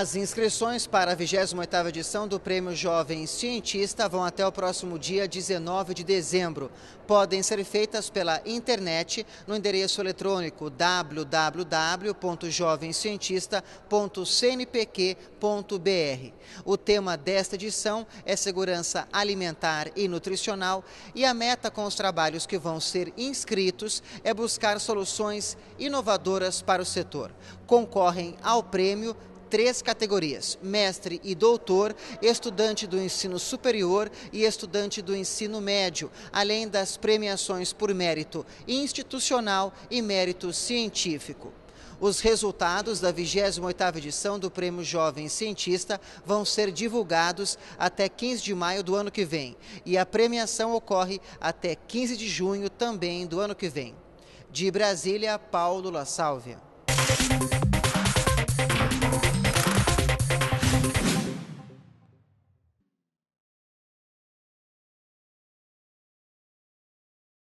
As inscrições para a 28ª edição do Prêmio Jovem Cientista vão até o próximo dia 19 de dezembro. Podem ser feitas pela internet no endereço eletrônico www.jovencientista.cnpq.br. O tema desta edição é segurança alimentar e nutricional e a meta com os trabalhos que vão ser inscritos é buscar soluções inovadoras para o setor. Concorrem ao prêmio três categorias: mestre e doutor, estudante do ensino superior e estudante do ensino médio, além das premiações por mérito institucional e mérito científico. Os resultados da 28ª edição do Prêmio Jovem Cientista vão ser divulgados até 15 de maio do ano que vem, e a premiação ocorre até 15 de junho também do ano que vem. De Brasília, Paulo La Sálvia.